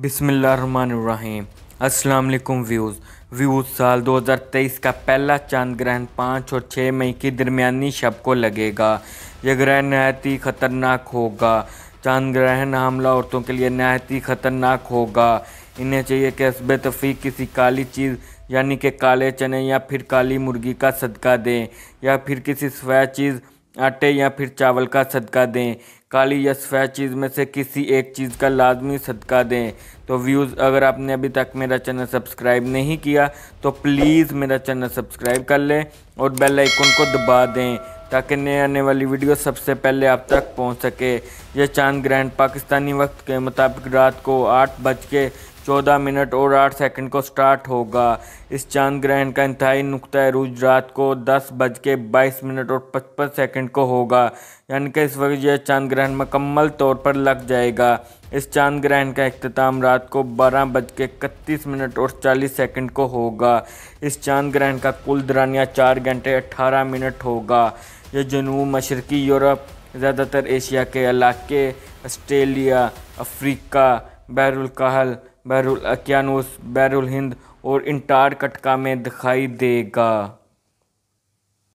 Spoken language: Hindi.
बिसमीम असलकुम व्यूज़ व्यूज़ साल 2023 का पहला चांद ग्रहण पाँच और छः मई के दरमियानी शब को लगेगा यह ग्रहण नहायत ही ख़तरनाक होगा चांद ग्रहण हमला औरतों के लिए नहायत ही ख़तरनाक होगा इन्हें चाहिए कि हसब तफी किसी काली चीज़ यानी कि काले चने या फिर काली मुर्गी का सदका दें या फिर किसी स्वै चीज़ आटे या फिर चावल का सदका दें काली या सफ़ेद चीज़ में से किसी एक चीज़ का लाजमी सदका दें तो व्यूज़ अगर आपने अभी तक मेरा चैनल सब्सक्राइब नहीं किया तो प्लीज़ मेरा चैनल सब्सक्राइब कर लें और बेल आइकन को दबा दें ताकि नए आने वाली वीडियो सबसे पहले आप तक पहुंच सके यह चांद ग्रैंड पाकिस्तानी वक्त के मुताबिक रात को आठ बज के चौदह मिनट और आठ सेकंड को स्टार्ट होगा इस चांद ग्रहण का इंतहाई नुकता रूज रात को दस बज के बाईस मिनट और पचपन सेकंड को होगा यानी कि इस वक्त यह चांद ग्रहण मकम्मल तौर पर लग जाएगा इस चांद ग्रहण का अख्ताम रात को बारह बज के इकतीस मिनट और चालीस सेकंड को होगा इस चांद ग्रहण का कुल दरानिया चार घंटे अट्ठारह मिनट होगा यह जनूब मशरकी यूरोप ज़्यादातर एशिया के इलाके ऑस्ट्रेलिया अफ्रीका बैरुल कहल बैरुल ओकियानोस बैरुल हिंद और इंटार कटका में दिखाई देगा